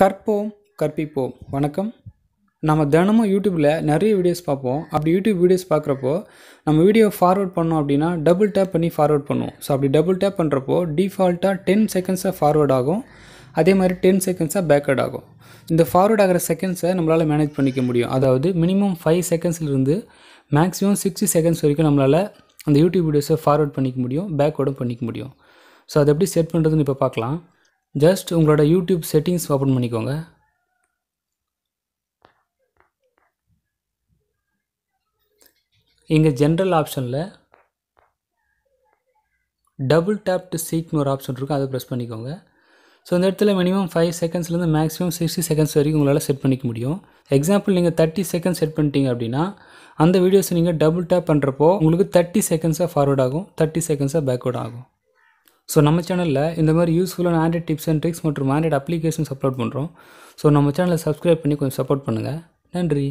கற்போம் கற்பிப்போம் வணக்கம் நம்ம தினமும் யூடியூப்பில் நிறைய வீடியோஸ் பார்ப்போம் அப்படி யூடியூப் வீடியோஸ் பார்க்குறப்போ நம்ம வீடியோ ஃபார்வர்ட் பண்ணோம் அப்படின்னா டபுள் டேப் பண்ணி ஃபார்வர்ட் பண்ணுவோம் ஸோ அப்படி டபுள் டேப் பண்ணுறப்போ டிஃபால்ட்டாக டென் செகண்ட்ஸாக ஃபார்வர்ட் ஆகும் அதே மாதிரி டென் செகண்ட்ஸாக பேக்வர்ட் ஆகும் இந்த ஃபார்வர்ட் ஆகிற செகண்ட்ஸை நம்மளால் மேனேஜ் பண்ணிக்க முடியும் அதாவது மினிமம் ஃபைவ் செகண்ட்ஸ்லேருந்து மேக்ஸிமம் சிக்ஸ்டி செகண்ட்ஸ் வரைக்கும் நம்மளால் அந்த யூடியூப் வீடியோஸை ஃபார்வர்ட் பண்ணிக்க முடியும் பேக்வர்டும் பண்ணிக்க முடியும் ஸோ அதை எப்படி செட் பண்ணுறதுன்னு இப்போ பார்க்கலாம் ஜஸ்ட் உங்களோட யூடியூப் செட்டிங்ஸ் ஓப்பன் பண்ணிக்கோங்க இங்கே ஜென்ரல் ஆப்ஷனில் டபுள் டேப் டு சீக்னு ஒரு ஆப்ஷன் இருக்கும் அதை ப்ரெஸ் பண்ணிக்கோங்க ஸோ இந்த இடத்துல மினிமம் ஃபைவ் செகண்ட்ஸ்லேருந்து மேக்ஸிமம் சிக்ஸ்டி செகண்ட்ஸ் வரைக்கும் உங்களால் செட் பண்ணிக்க முடியும் எக்ஸாம்பிள் நீங்கள் தேர்ட்டி செகண்ட் செட் பண்ணிட்டீங்க அப்படின்னா அந்த வீடியோஸ் நீங்கள் டபுள் டேப் பண்ணுறப்போ உங்களுக்கு தேர்ட்டி செகண்ட்ஸாக ஃபார்வர்ட் ஆகும் தேர்ட்டி செகண்ட்ஸாக பேக்வர்ட் ஆகும் ஸோ நம்ம சேனலில் இந்த மாதிரி யூஸ்ஃபுல்லான ஆண்ட்ராய்ட் டிப்ஸ் அண்ட் ட்ரிக்ஸ் மற்றும் ஆண்ட்ராய்ட் அப்ளிகேஷன்ஸ் அப்லோட் பண்ணுறோம் ஸோ நம்ம சேனலை சப்ஸ்கிரைப் பண்ணி கொஞ்சம் சப்போர்ட் பண்ணுங்கள் நன்றி